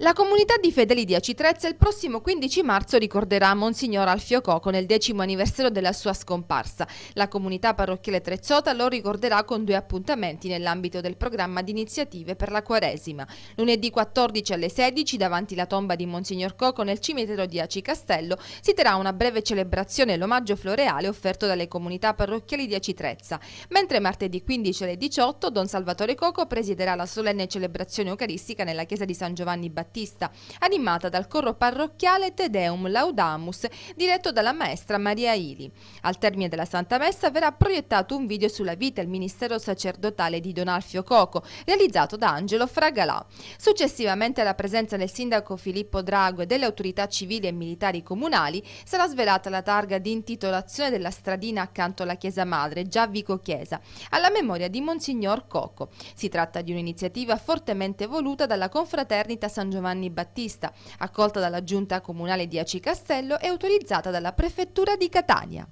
La comunità di fedeli di Acitrezza il prossimo 15 marzo ricorderà Monsignor Alfio Coco nel decimo anniversario della sua scomparsa. La comunità parrocchiale Trezzota lo ricorderà con due appuntamenti nell'ambito del programma di iniziative per la Quaresima. Lunedì 14 alle 16 davanti alla tomba di Monsignor Coco nel cimitero di Aci Castello si terrà una breve celebrazione e l'omaggio floreale offerto dalle comunità parrocchiali di Acitrezza, mentre martedì 15 alle 18 Don Salvatore Coco presiderà la solenne celebrazione eucaristica nella chiesa di San Giovanni Battista Battista, animata dal coro parrocchiale Te Deum Laudamus, diretto dalla maestra Maria Ili. Al termine della Santa Messa verrà proiettato un video sulla vita e il ministero sacerdotale di Don Alfio Coco, realizzato da Angelo Fragalà. Successivamente alla presenza del sindaco Filippo Drago e delle autorità civili e militari comunali sarà svelata la targa di intitolazione della stradina accanto alla Chiesa Madre, già Vico Chiesa, alla memoria di Monsignor Coco. Si tratta di un'iniziativa fortemente voluta dalla confraternita San Giovanni Giovanni Battista, accolta dalla Giunta Comunale di Aci Castello e autorizzata dalla Prefettura di Catania.